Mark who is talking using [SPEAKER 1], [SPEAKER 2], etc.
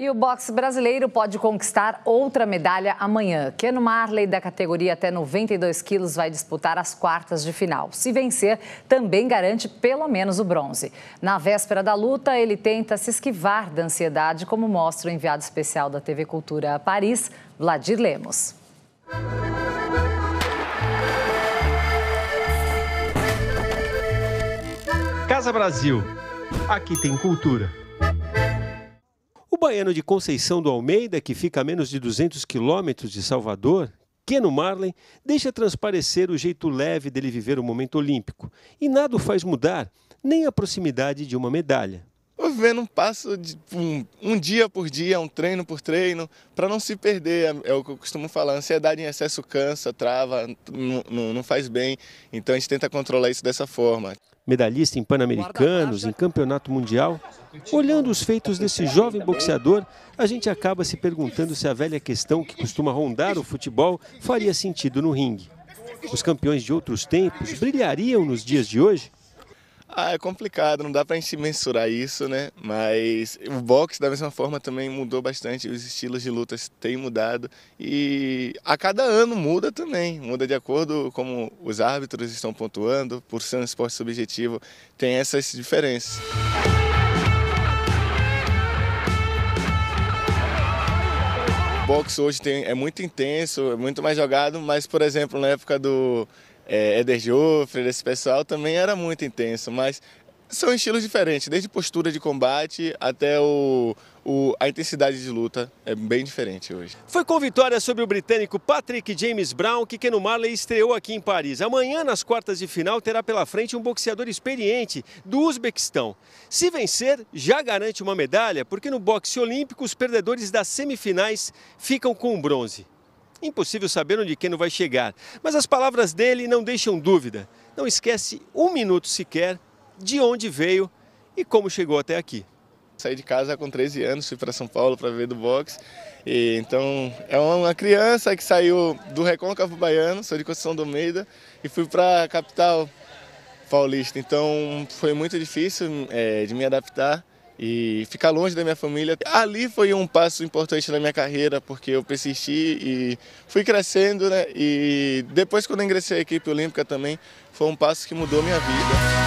[SPEAKER 1] E o boxe brasileiro pode conquistar outra medalha amanhã. Keno Marley, da categoria até 92 quilos, vai disputar as quartas de final. Se vencer, também garante pelo menos o bronze. Na véspera da luta, ele tenta se esquivar da ansiedade, como mostra o enviado especial da TV Cultura a Paris, Vladir Lemos.
[SPEAKER 2] Casa Brasil. Aqui tem cultura baiano de Conceição do Almeida, que fica a menos de 200 quilômetros de Salvador, Keno Marlin deixa transparecer o jeito leve dele viver o momento olímpico. E nada o faz mudar, nem a proximidade de uma medalha
[SPEAKER 3] vendo um passo de, um, um, dia por dia, um treino por treino, para não se perder. É, é o que eu costumo falar: ansiedade em excesso cansa, trava, não, não faz bem. Então a gente tenta controlar isso dessa forma.
[SPEAKER 2] Medalhista em Pan-Americanos, em Campeonato Mundial. Olhando os feitos desse jovem boxeador, a gente acaba se perguntando se a velha questão que costuma rondar o futebol faria sentido no ringue. Os campeões de outros tempos brilhariam nos dias de hoje?
[SPEAKER 3] Ah, é complicado, não dá pra gente mensurar isso, né? Mas o boxe, da mesma forma, também mudou bastante, os estilos de lutas têm mudado e a cada ano muda também, muda de acordo como os árbitros estão pontuando, por ser um esporte subjetivo, tem essas diferenças. O boxe hoje tem, é muito intenso, é muito mais jogado, mas, por exemplo, na época do é, Éder Joffre, esse pessoal também era muito intenso, mas são estilos diferentes, desde postura de combate até o, o, a intensidade de luta é bem diferente hoje.
[SPEAKER 2] Foi com vitória sobre o britânico Patrick James Brown que Keno Marley estreou aqui em Paris. Amanhã, nas quartas de final, terá pela frente um boxeador experiente do Uzbequistão. Se vencer, já garante uma medalha, porque no boxe olímpico os perdedores das semifinais ficam com o bronze. Impossível saber onde Keno vai chegar, mas as palavras dele não deixam dúvida. Não esquece um minuto sequer
[SPEAKER 3] de onde veio e como chegou até aqui. Saí de casa com 13 anos, fui para São Paulo para ver do boxe. E, então, é uma criança que saiu do Recôncavo Baiano, sou de Conceição do Almeida, e fui para a capital paulista. Então, foi muito difícil é, de me adaptar e ficar longe da minha família. Ali foi um passo importante na minha carreira, porque eu persisti e fui crescendo, né? E depois, quando ingressei à equipe olímpica também, foi um passo que mudou minha vida.